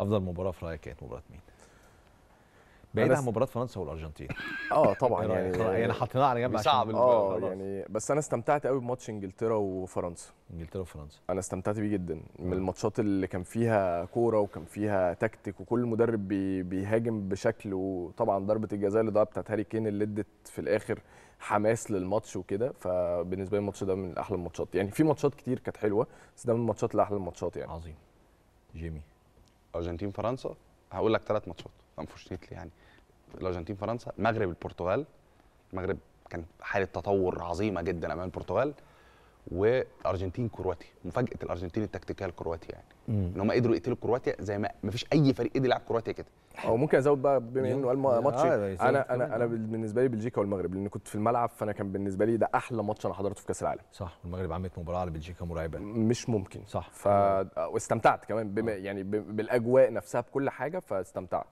افضل مباراه في رايك كانت مباراه مين؟ بعيد عن مباراه فرنسا والارجنتين اه طبعا إيه يعني يعني حطيناها على جنب صعب اه يعني بس انا استمتعت قوي بماتش انجلترا وفرنسا انجلترا وفرنسا انا استمتعت بيه جدا من الماتشات اللي كان فيها كوره وكان فيها تكتيك وكل مدرب بي بيهاجم بشكل وطبعا ضربه الجزاء اللي ضاعت بتاعت هاري كين اللي ادت في الاخر حماس للماتش وكده فبالنسبه لي الماتش ده من احلى الماتشات يعني في ماتشات كتير كانت حلوه بس ده من الماتشات لاحلى الماتشات يعني عظيم جيمي الارجنتين فرنسا هقول لك ثلاث ماتشات انفورشنتلي يعني الارجنتين فرنسا المغرب البرتغال المغرب كان حاله تطور عظيمه جدا امام البرتغال وارجنتين كرواتيا مفاجاه الارجنتين التكتيكيه الكرواتيا يعني مم. ان هم قدروا يقتلوا كرواتيا زي ما ما فيش اي فريق قدر يلعب كرواتيا كده او ممكن ازود بقى بما انه قال ماتش آه انا انا انا بالنسبه لي بلجيكا والمغرب لان كنت في الملعب فانا كان بالنسبه لي ده احلى ماتش انا حضرته في كاس العالم صح والمغرب عملت مباراه على بلجيكا مرعبه مش ممكن صح ف آه، واستمتعت كمان بما آه. يعني بالاجواء نفسها بكل حاجه فاستمتعت